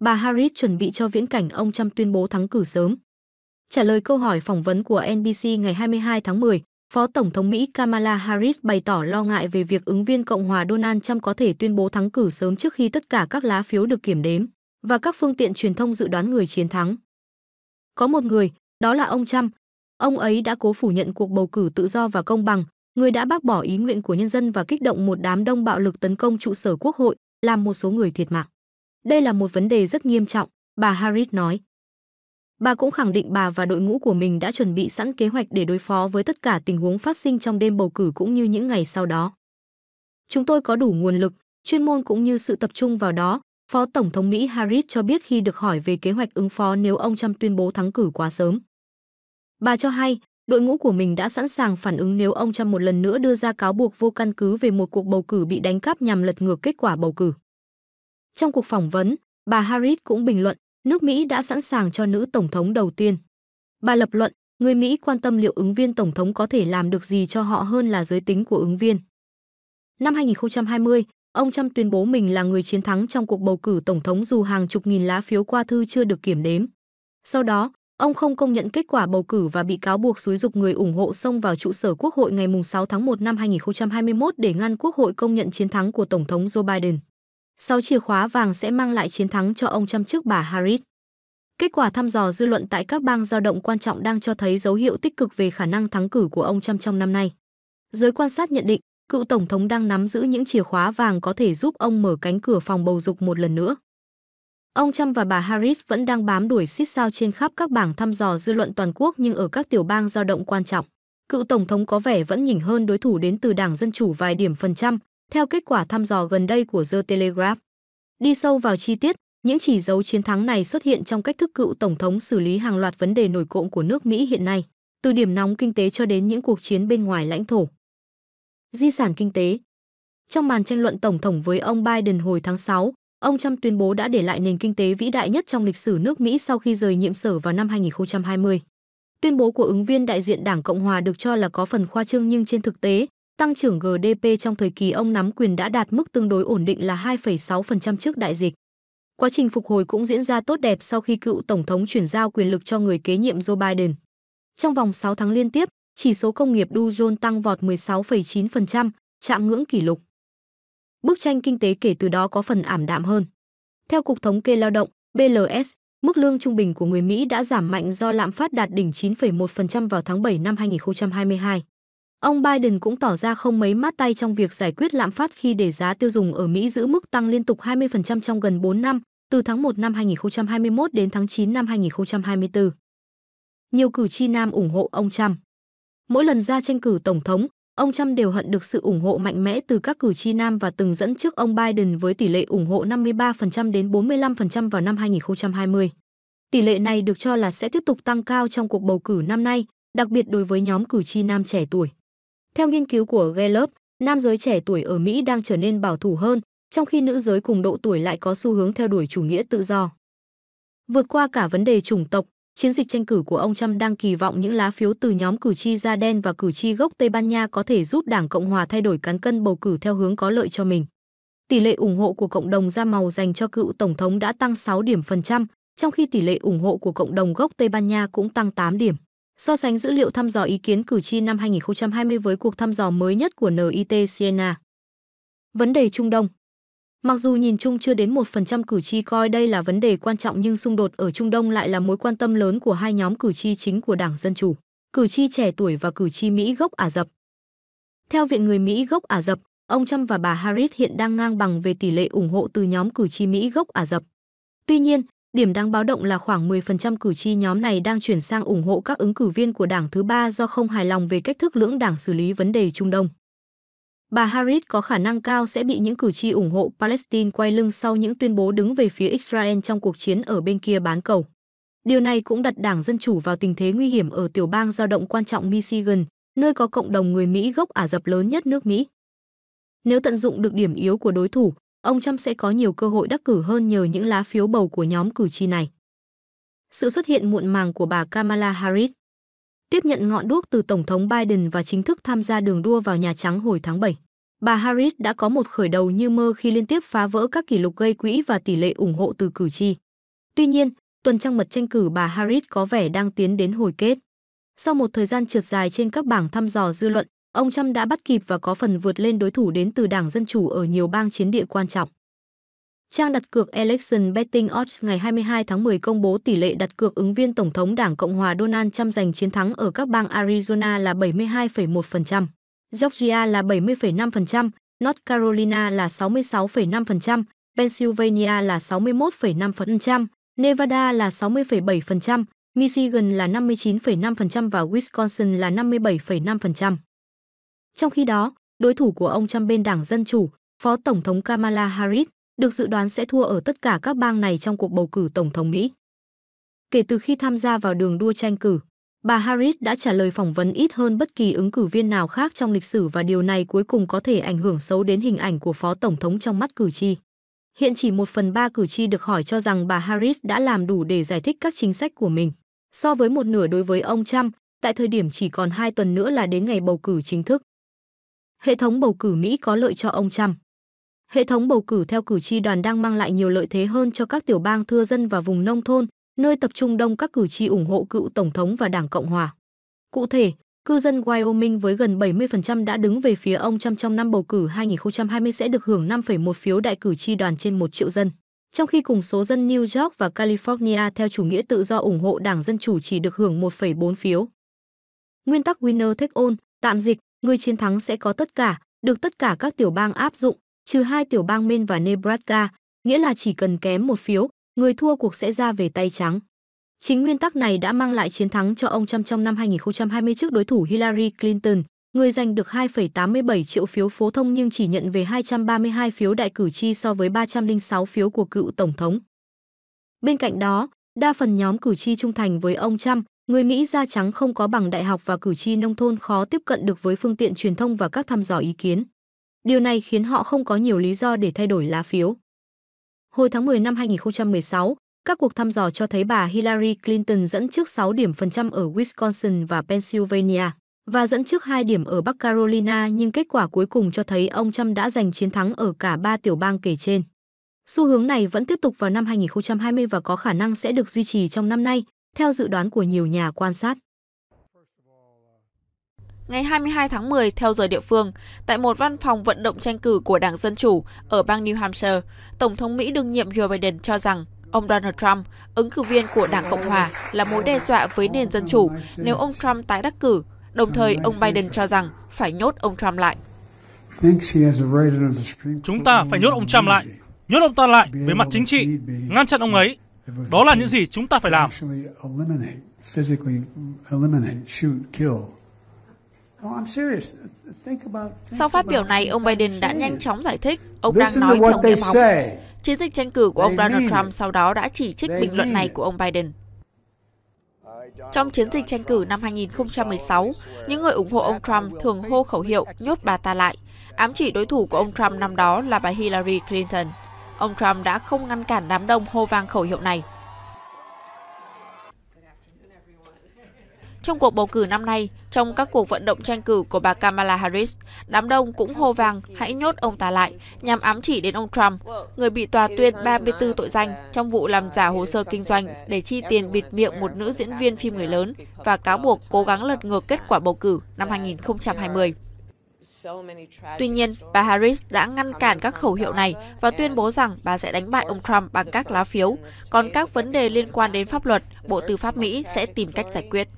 bà Harris chuẩn bị cho viễn cảnh ông Trump tuyên bố thắng cử sớm. Trả lời câu hỏi phỏng vấn của NBC ngày 22 tháng 10, Phó Tổng thống Mỹ Kamala Harris bày tỏ lo ngại về việc ứng viên Cộng hòa Donald Trump có thể tuyên bố thắng cử sớm trước khi tất cả các lá phiếu được kiểm đếm và các phương tiện truyền thông dự đoán người chiến thắng. Có một người, đó là ông Trump. Ông ấy đã cố phủ nhận cuộc bầu cử tự do và công bằng, người đã bác bỏ ý nguyện của nhân dân và kích động một đám đông bạo lực tấn công trụ sở quốc hội, làm một số người thiệt mạng. Đây là một vấn đề rất nghiêm trọng, bà Harris nói. Bà cũng khẳng định bà và đội ngũ của mình đã chuẩn bị sẵn kế hoạch để đối phó với tất cả tình huống phát sinh trong đêm bầu cử cũng như những ngày sau đó. Chúng tôi có đủ nguồn lực, chuyên môn cũng như sự tập trung vào đó, Phó Tổng thống Mỹ Harris cho biết khi được hỏi về kế hoạch ứng phó nếu ông Trump tuyên bố thắng cử quá sớm. Bà cho hay, đội ngũ của mình đã sẵn sàng phản ứng nếu ông Trump một lần nữa đưa ra cáo buộc vô căn cứ về một cuộc bầu cử bị đánh cắp nhằm lật ngược kết quả bầu cử. Trong cuộc phỏng vấn, bà Harris cũng bình luận nước Mỹ đã sẵn sàng cho nữ tổng thống đầu tiên. Bà lập luận, người Mỹ quan tâm liệu ứng viên tổng thống có thể làm được gì cho họ hơn là giới tính của ứng viên. Năm 2020, ông Trump tuyên bố mình là người chiến thắng trong cuộc bầu cử tổng thống dù hàng chục nghìn lá phiếu qua thư chưa được kiểm đếm. Sau đó, ông không công nhận kết quả bầu cử và bị cáo buộc xúi dục người ủng hộ xông vào trụ sở Quốc hội ngày 6 tháng 1 năm 2021 để ngăn Quốc hội công nhận chiến thắng của Tổng thống Joe Biden sáu chìa khóa vàng sẽ mang lại chiến thắng cho ông Trump trước bà Harris. Kết quả thăm dò dư luận tại các bang dao động quan trọng đang cho thấy dấu hiệu tích cực về khả năng thắng cử của ông Trump trong năm nay. Giới quan sát nhận định, cựu tổng thống đang nắm giữ những chìa khóa vàng có thể giúp ông mở cánh cửa phòng bầu dục một lần nữa. Ông Trump và bà Harris vẫn đang bám đuổi xít sao trên khắp các bảng thăm dò dư luận toàn quốc nhưng ở các tiểu bang dao động quan trọng. Cựu tổng thống có vẻ vẫn nhỉnh hơn đối thủ đến từ Đảng Dân chủ vài điểm phần trăm, theo kết quả thăm dò gần đây của The Telegraph. Đi sâu vào chi tiết, những chỉ dấu chiến thắng này xuất hiện trong cách thức cựu tổng thống xử lý hàng loạt vấn đề nổi cộm của nước Mỹ hiện nay, từ điểm nóng kinh tế cho đến những cuộc chiến bên ngoài lãnh thổ. Di sản kinh tế Trong màn tranh luận tổng thống với ông Biden hồi tháng 6, ông Trump tuyên bố đã để lại nền kinh tế vĩ đại nhất trong lịch sử nước Mỹ sau khi rời nhiệm sở vào năm 2020. Tuyên bố của ứng viên đại diện Đảng Cộng hòa được cho là có phần khoa trương nhưng trên thực tế, Tăng trưởng GDP trong thời kỳ ông nắm quyền đã đạt mức tương đối ổn định là 2,6% trước đại dịch. Quá trình phục hồi cũng diễn ra tốt đẹp sau khi cựu tổng thống chuyển giao quyền lực cho người kế nhiệm Joe Biden. Trong vòng 6 tháng liên tiếp, chỉ số công nghiệp Dow Jones tăng vọt 16,9%, chạm ngưỡng kỷ lục. Bức tranh kinh tế kể từ đó có phần ảm đạm hơn. Theo Cục Thống kê Lao động, BLS, mức lương trung bình của người Mỹ đã giảm mạnh do lạm phát đạt đỉnh 9,1% vào tháng 7 năm 2022. Ông Biden cũng tỏ ra không mấy mát tay trong việc giải quyết lạm phát khi để giá tiêu dùng ở Mỹ giữ mức tăng liên tục 20% trong gần 4 năm, từ tháng 1 năm 2021 đến tháng 9 năm 2024. Nhiều cử tri nam ủng hộ ông Trump. Mỗi lần ra tranh cử tổng thống, ông Trump đều hận được sự ủng hộ mạnh mẽ từ các cử tri nam và từng dẫn trước ông Biden với tỷ lệ ủng hộ 53% đến 45% vào năm 2020. Tỷ lệ này được cho là sẽ tiếp tục tăng cao trong cuộc bầu cử năm nay, đặc biệt đối với nhóm cử tri nam trẻ tuổi. Theo nghiên cứu của Gallup, nam giới trẻ tuổi ở Mỹ đang trở nên bảo thủ hơn, trong khi nữ giới cùng độ tuổi lại có xu hướng theo đuổi chủ nghĩa tự do. Vượt qua cả vấn đề chủng tộc, chiến dịch tranh cử của ông Trump đang kỳ vọng những lá phiếu từ nhóm cử tri da đen và cử tri gốc Tây Ban Nha có thể giúp Đảng Cộng hòa thay đổi cán cân bầu cử theo hướng có lợi cho mình. Tỷ lệ ủng hộ của cộng đồng da màu dành cho cựu tổng thống đã tăng 6 điểm phần trăm, trong khi tỷ lệ ủng hộ của cộng đồng gốc Tây Ban Nha cũng tăng 8 điểm. So sánh dữ liệu thăm dò ý kiến cử tri năm 2020 với cuộc thăm dò mới nhất của NIT Siena. Vấn đề Trung Đông Mặc dù nhìn chung chưa đến 1% cử tri coi đây là vấn đề quan trọng nhưng xung đột ở Trung Đông lại là mối quan tâm lớn của hai nhóm cử tri chính của Đảng Dân Chủ, cử tri trẻ tuổi và cử tri Mỹ gốc Ả Rập. Theo Viện Người Mỹ gốc Ả Rập, ông Trump và bà Harris hiện đang ngang bằng về tỷ lệ ủng hộ từ nhóm cử tri Mỹ gốc Ả Rập. Tuy nhiên, Điểm đáng báo động là khoảng 10% cử tri nhóm này đang chuyển sang ủng hộ các ứng cử viên của đảng thứ ba do không hài lòng về cách thức lưỡng đảng xử lý vấn đề Trung Đông. Bà Harris có khả năng cao sẽ bị những cử tri ủng hộ Palestine quay lưng sau những tuyên bố đứng về phía Israel trong cuộc chiến ở bên kia bán cầu. Điều này cũng đặt Đảng Dân Chủ vào tình thế nguy hiểm ở tiểu bang dao động quan trọng Michigan, nơi có cộng đồng người Mỹ gốc Ả Rập lớn nhất nước Mỹ. Nếu tận dụng được điểm yếu của đối thủ, ông Trump sẽ có nhiều cơ hội đắc cử hơn nhờ những lá phiếu bầu của nhóm cử tri này. Sự xuất hiện muộn màng của bà Kamala Harris tiếp nhận ngọn đuốc từ Tổng thống Biden và chính thức tham gia đường đua vào Nhà Trắng hồi tháng 7. Bà Harris đã có một khởi đầu như mơ khi liên tiếp phá vỡ các kỷ lục gây quỹ và tỷ lệ ủng hộ từ cử tri. Tuy nhiên, tuần trăng mật tranh cử bà Harris có vẻ đang tiến đến hồi kết. Sau một thời gian trượt dài trên các bảng thăm dò dư luận, ông Trump đã bắt kịp và có phần vượt lên đối thủ đến từ Đảng Dân Chủ ở nhiều bang chiến địa quan trọng. Trang đặt cược Election Betting Odds ngày 22 tháng 10 công bố tỷ lệ đặt cược ứng viên Tổng thống Đảng Cộng hòa Donald Trump giành chiến thắng ở các bang Arizona là 72,1%, Georgia là 70,5%, North Carolina là 66,5%, Pennsylvania là 61,5%, Nevada là 60,7%, Michigan là 59,5% và Wisconsin là 57,5%. Trong khi đó, đối thủ của ông Trump bên Đảng Dân Chủ, Phó Tổng thống Kamala Harris, được dự đoán sẽ thua ở tất cả các bang này trong cuộc bầu cử Tổng thống Mỹ. Kể từ khi tham gia vào đường đua tranh cử, bà Harris đã trả lời phỏng vấn ít hơn bất kỳ ứng cử viên nào khác trong lịch sử và điều này cuối cùng có thể ảnh hưởng xấu đến hình ảnh của Phó Tổng thống trong mắt cử tri. Hiện chỉ một phần ba cử tri được hỏi cho rằng bà Harris đã làm đủ để giải thích các chính sách của mình. So với một nửa đối với ông Trump, tại thời điểm chỉ còn hai tuần nữa là đến ngày bầu cử chính thức. Hệ thống bầu cử Mỹ có lợi cho ông Trump. Hệ thống bầu cử theo cử tri đoàn đang mang lại nhiều lợi thế hơn cho các tiểu bang thưa dân và vùng nông thôn, nơi tập trung đông các cử tri ủng hộ cựu tổng thống và Đảng Cộng hòa. Cụ thể, cư dân Wyoming với gần 70% đã đứng về phía ông Trump trong năm bầu cử 2020 sẽ được hưởng 5,1 phiếu đại cử tri đoàn trên 1 triệu dân, trong khi cùng số dân New York và California theo chủ nghĩa tự do ủng hộ Đảng Dân chủ chỉ được hưởng 1,4 phiếu. Nguyên tắc winner take all, tạm dịch Người chiến thắng sẽ có tất cả, được tất cả các tiểu bang áp dụng, trừ hai tiểu bang Maine và Nebraska, nghĩa là chỉ cần kém một phiếu, người thua cuộc sẽ ra về tay trắng. Chính nguyên tắc này đã mang lại chiến thắng cho ông Trump trong năm 2020 trước đối thủ Hillary Clinton, người giành được 2,87 triệu phiếu phố thông nhưng chỉ nhận về 232 phiếu đại cử tri so với 306 phiếu của cựu tổng thống. Bên cạnh đó, đa phần nhóm cử tri trung thành với ông Trump, Người Mỹ da trắng không có bằng đại học và cử tri nông thôn khó tiếp cận được với phương tiện truyền thông và các thăm dò ý kiến. Điều này khiến họ không có nhiều lý do để thay đổi lá phiếu. Hồi tháng 10 năm 2016, các cuộc thăm dò cho thấy bà Hillary Clinton dẫn trước 6 điểm phần trăm ở Wisconsin và Pennsylvania và dẫn trước 2 điểm ở Bắc Carolina nhưng kết quả cuối cùng cho thấy ông Trump đã giành chiến thắng ở cả ba tiểu bang kể trên. Xu hướng này vẫn tiếp tục vào năm 2020 và có khả năng sẽ được duy trì trong năm nay theo dự đoán của nhiều nhà quan sát. Ngày 22 tháng 10 theo giờ địa phương, tại một văn phòng vận động tranh cử của Đảng Dân Chủ ở bang New Hampshire, Tổng thống Mỹ đương nhiệm Joe Biden cho rằng ông Donald Trump, ứng cử viên của Đảng Cộng Hòa, là mối đe dọa với nền dân chủ nếu ông Trump tái đắc cử. Đồng thời, ông Biden cho rằng phải nhốt ông Trump lại. Chúng ta phải nhốt ông Trump lại, nhốt ông ta lại về mặt chính trị, ngăn chặn ông ấy đó là những gì chúng ta phải làm. Sau phát biểu này, ông Biden đã nhanh chóng giải thích, ông đang nói theo nghĩa bóng. Chiến dịch tranh cử của ông Donald Trump sau đó đã chỉ trích bình luận này của ông Biden. Trong chiến dịch tranh cử năm 2016, những người ủng hộ ông Trump thường hô khẩu hiệu nhốt bà ta lại, ám chỉ đối thủ của ông Trump năm đó là bà Hillary Clinton ông Trump đã không ngăn cản đám đông hô vang khẩu hiệu này. Trong cuộc bầu cử năm nay, trong các cuộc vận động tranh cử của bà Kamala Harris, đám đông cũng hô vang hãy nhốt ông ta lại nhằm ám chỉ đến ông Trump, người bị tòa tuyên 34 tội danh trong vụ làm giả hồ sơ kinh doanh để chi tiền bịt miệng một nữ diễn viên phim người lớn và cáo buộc cố gắng lật ngược kết quả bầu cử năm 2020. Tuy nhiên, bà Harris đã ngăn cản các khẩu hiệu này và tuyên bố rằng bà sẽ đánh bại ông Trump bằng các lá phiếu, còn các vấn đề liên quan đến pháp luật, Bộ Tư pháp Mỹ sẽ tìm cách giải quyết.